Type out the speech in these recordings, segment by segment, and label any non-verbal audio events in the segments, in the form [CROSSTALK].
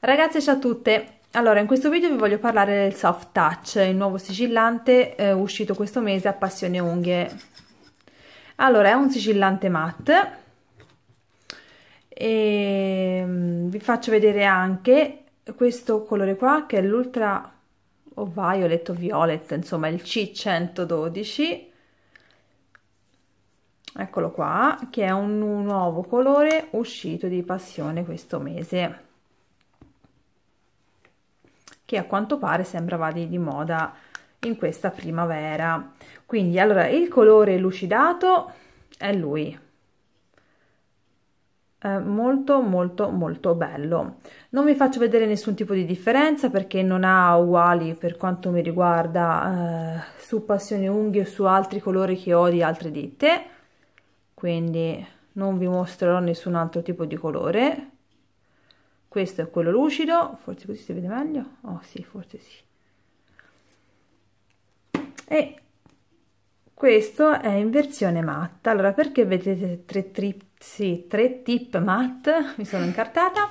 Ragazze ciao a tutte! Allora, in questo video vi voglio parlare del Soft Touch, il nuovo sigillante eh, uscito questo mese a Passione Unghie. Allora, è un sigillante matte e mm, vi faccio vedere anche questo colore qua che è l'Ultra o Violet o Violet, insomma il C112 eccolo qua che è un nuovo colore uscito di passione questo mese che a quanto pare sembra vada di moda in questa primavera quindi allora il colore lucidato è lui È molto molto molto bello non vi faccio vedere nessun tipo di differenza perché non ha uguali per quanto mi riguarda eh, su passione unghie o su altri colori che ho di altre ditte quindi non vi mostrerò nessun altro tipo di colore questo è quello lucido forse così si vede meglio oh sì forse sì e questo è in versione matta allora perché vedete tre, trip, sì, tre tip matte [LAUGHS] mi sono incartata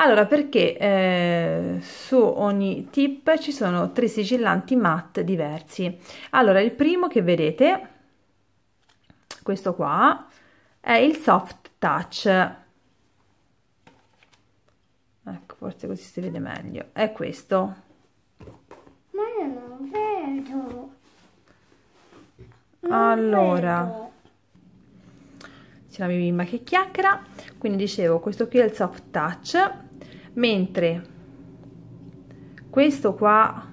allora perché eh, su ogni tip ci sono tre sigillanti matte diversi allora il primo che vedete questo qua, è il soft touch. Ecco, forse così si vede meglio. È questo. Ma non vedo. Non allora, vedo. c'è la mia bimba che chiacchiera. Quindi dicevo, questo qui è il soft touch, mentre questo qua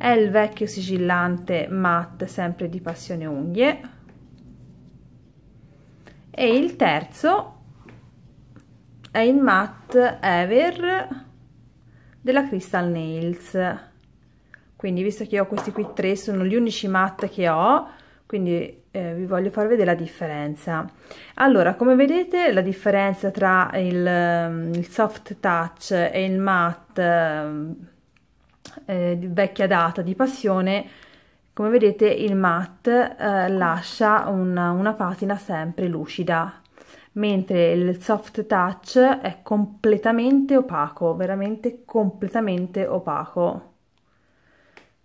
è il vecchio sigillante matte sempre di passione unghie e il terzo è il matte ever della crystal nails quindi visto che io ho questi qui tre sono gli unici matte che ho quindi eh, vi voglio far vedere la differenza allora come vedete la differenza tra il, ehm, il soft touch e il matte ehm, eh, vecchia data di passione come vedete il matte eh, lascia una, una patina sempre lucida mentre il soft touch è completamente opaco veramente completamente opaco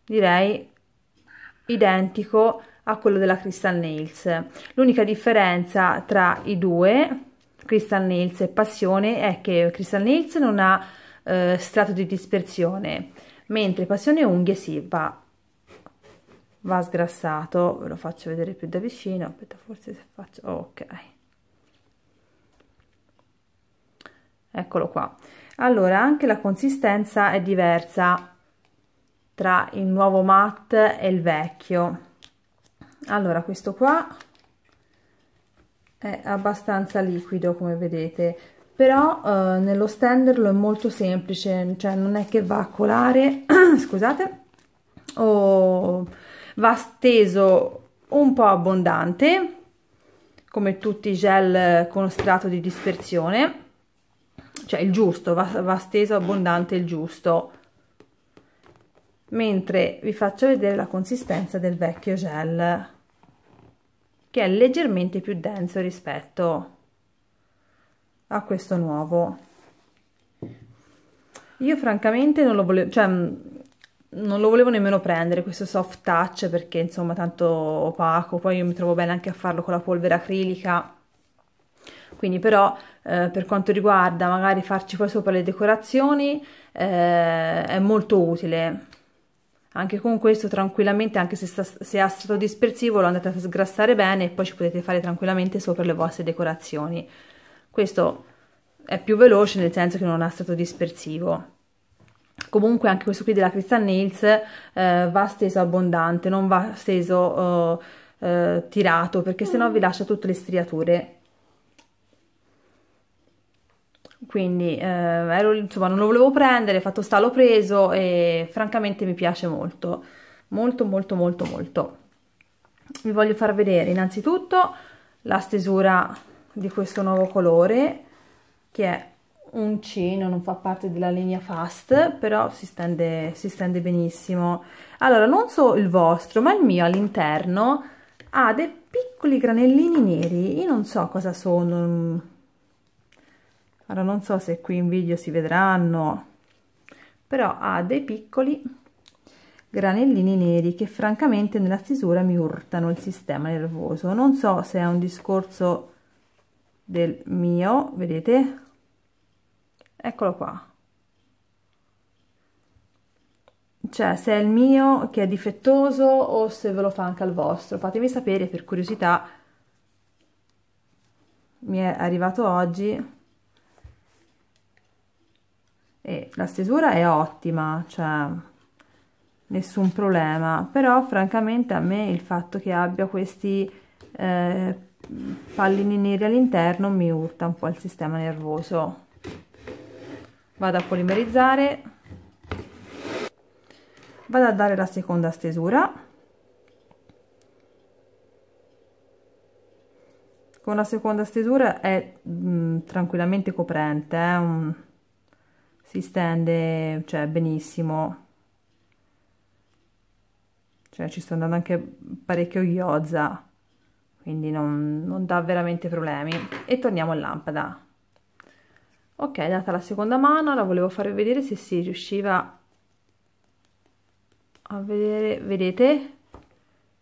direi identico a quello della Crystal Nails l'unica differenza tra i due Crystal Nails e Passione è che Crystal Nails non ha eh, strato di dispersione mentre passione unghie si sì, va va sgrassato ve lo faccio vedere più da vicino aspetta forse se faccio oh, ok eccolo qua allora anche la consistenza è diversa tra il nuovo matte e il vecchio allora questo qua è abbastanza liquido come vedete però eh, nello stenderlo è molto semplice, cioè non è che va a colare, [CLEARS THROAT] scusate, o va steso un po' abbondante, come tutti i gel con strato di dispersione, cioè il giusto, va, va steso abbondante il giusto, mentre vi faccio vedere la consistenza del vecchio gel, che è leggermente più denso rispetto a questo nuovo io francamente non lo volevo cioè mm, non lo volevo nemmeno prendere questo soft touch perché insomma tanto opaco poi io mi trovo bene anche a farlo con la polvere acrilica quindi però eh, per quanto riguarda magari farci poi sopra le decorazioni eh, è molto utile anche con questo tranquillamente anche se, sta, se ha stato dispersivo lo andate a sgrassare bene e poi ci potete fare tranquillamente sopra le vostre decorazioni questo è più veloce nel senso che non ha stato dispersivo. Comunque anche questo qui della Crystal Nails eh, va steso abbondante, non va steso eh, eh, tirato perché sennò vi lascia tutte le striature. Quindi eh, ero, insomma, non lo volevo prendere, fatto sta l'ho preso e francamente mi piace molto, molto molto molto molto. Vi voglio far vedere innanzitutto la stesura di questo nuovo colore che è un uncino, non fa parte della linea fast, però si stende, si stende benissimo. Allora, non so il vostro, ma il mio all'interno ha dei piccoli granellini neri, io non so cosa sono. Ora non so se qui in video si vedranno, però ha dei piccoli granellini neri che francamente nella stesura mi urtano il sistema nervoso. Non so se è un discorso del mio vedete eccolo qua cioè se è il mio che è difettoso o se ve lo fa anche al vostro fatemi sapere per curiosità mi è arrivato oggi e la stesura è ottima cioè nessun problema però francamente a me il fatto che abbia questi eh, pallini neri all'interno mi urta un po' il sistema nervoso vado a polimerizzare vado a dare la seconda stesura con la seconda stesura è mh, mm, tranquillamente coprente eh, un... si stende cioè benissimo cioè ci sto andando anche parecchio ghiozza quindi non, non dà veramente problemi e torniamo a lampada ok è data la seconda mano la volevo farvi vedere se si riusciva a vedere vedete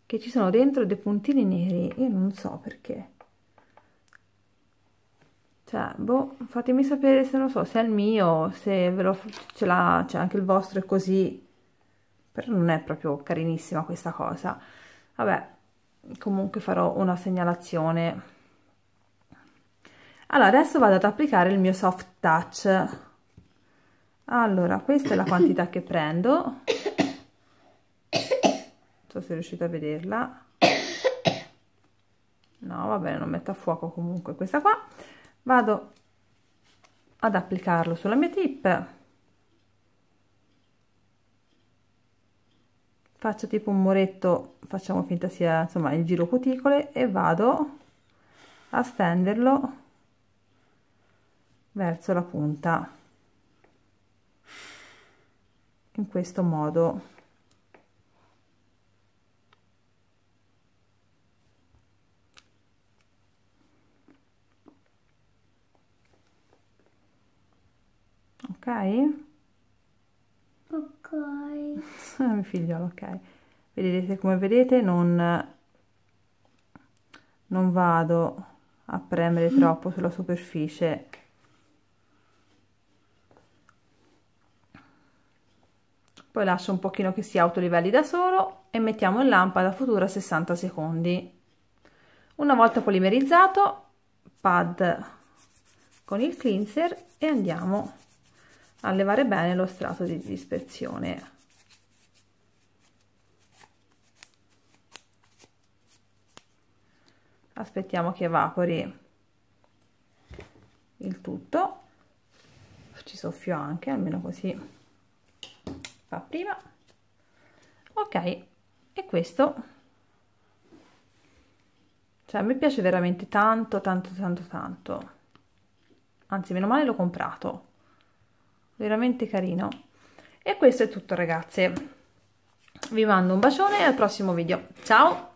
che ci sono dentro dei puntini neri io non so perché cioè, boh, fatemi sapere se non so se è il mio, se ve lo ce l'ha, cioè anche il vostro è così. Però non è proprio carinissima questa cosa. Vabbè, comunque farò una segnalazione allora adesso vado ad applicare il mio soft touch allora questa è la quantità che prendo non so se riuscite a vederla no va bene non metto a fuoco comunque questa qua vado ad applicarlo sulla mia tip faccio tipo un muretto facciamo finta sia insomma il giro cuticole e vado a stenderlo verso la punta in questo modo ok [LAUGHS] mio figliolo, ok. Vedete, come vedete non, non vado a premere troppo sulla superficie poi lascio un pochino che si autolivelli da solo e mettiamo in lampada futura 60 secondi una volta polimerizzato pad con il cleanser e andiamo a levare bene lo strato di dispersione aspettiamo che evapori il tutto ci soffio anche almeno così fa prima ok e questo cioè a piace veramente tanto tanto tanto tanto anzi meno male l'ho comprato veramente carino e questo è tutto ragazze vi mando un bacione e al prossimo video ciao